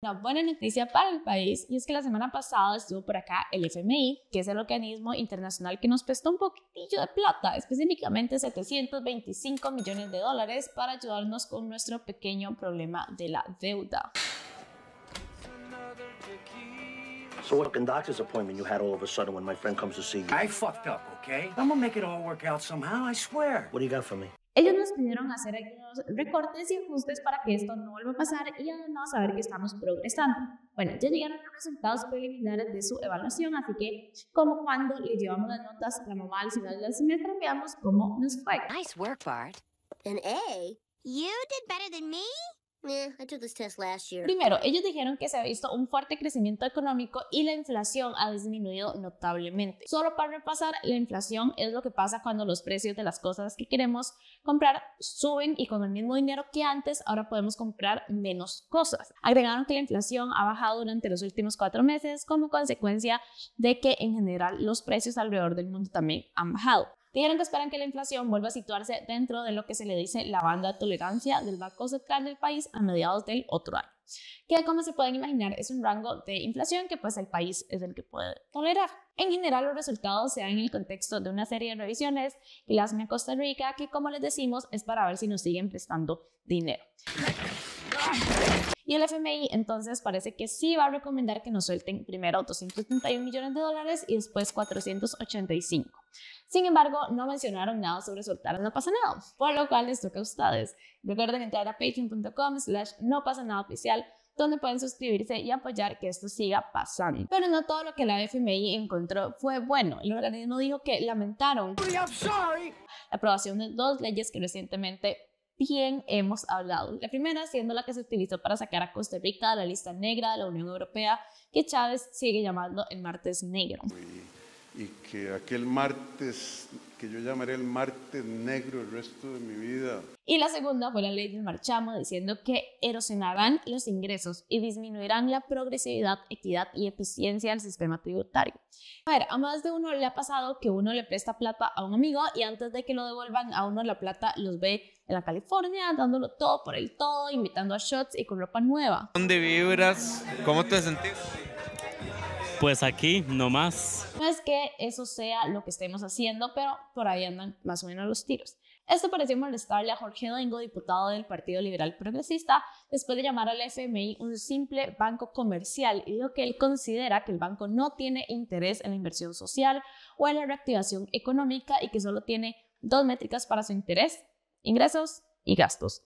Una buena noticia para el país y es que la semana pasada estuvo por acá el FMI, que es el organismo internacional que nos prestó un poquitillo de plata, específicamente 725 millones de dólares para ayudarnos con nuestro pequeño problema de la deuda. Ellos nos pidieron hacer algunos recortes y ajustes para que esto no vuelva a pasar y además saber que estamos progresando. Bueno, ya llegaron los resultados preliminares de su evaluación, así que como cuando le llevamos las notas la mamá al final del cómo nos fue. work, Bart. An A. Eh, Primero, ellos dijeron que se ha visto un fuerte crecimiento económico y la inflación ha disminuido notablemente. Solo para repasar, la inflación es lo que pasa cuando los precios de las cosas que queremos comprar suben y con el mismo dinero que antes ahora podemos comprar menos cosas. Agregaron que la inflación ha bajado durante los últimos cuatro meses como consecuencia de que en general los precios alrededor del mundo también han bajado. Dijeron que esperan que la inflación vuelva a situarse dentro de lo que se le dice la banda de tolerancia del Banco Central del país a mediados del otro año, que como se pueden imaginar es un rango de inflación que pues el país es el que puede tolerar. En general los resultados se dan en el contexto de una serie de revisiones y las Costa Rica, que como les decimos es para ver si nos siguen prestando dinero. Y el FMI entonces parece que sí va a recomendar que nos suelten primero 231 millones de dólares y después 485. Sin embargo, no mencionaron nada sobre soltar No pasa nada, por lo cual les toca a ustedes. Recuerden entrar a patreon.com slash no pasa nada oficial donde pueden suscribirse y apoyar que esto siga pasando. Pero no todo lo que la FMI encontró fue bueno. El organismo dijo que lamentaron la aprobación de dos leyes que recientemente bien hemos hablado. La primera siendo la que se utilizó para sacar a Costa Rica de la lista negra de la Unión Europea, que Chávez sigue llamando el martes negro. Y, y que aquel martes que yo llamaré el martes negro el resto de mi vida. Y la segunda fue la ley del marchamo, diciendo que erosionarán los ingresos y disminuirán la progresividad, equidad y eficiencia del sistema tributario. A ver, a más de uno le ha pasado que uno le presta plata a un amigo y antes de que lo devuelvan a uno la plata los ve en la California, dándolo todo por el todo, invitando a shots y con ropa nueva. ¿Dónde vibras? ¿Cómo te sentís? pues aquí nomás. No es que eso sea lo que estemos haciendo, pero por ahí andan más o menos los tiros. Esto pareció molestarle a Jorge Domingo, diputado del Partido Liberal Progresista, después de llamar al FMI un simple banco comercial y lo que él considera que el banco no tiene interés en la inversión social o en la reactivación económica y que solo tiene dos métricas para su interés, ingresos y gastos.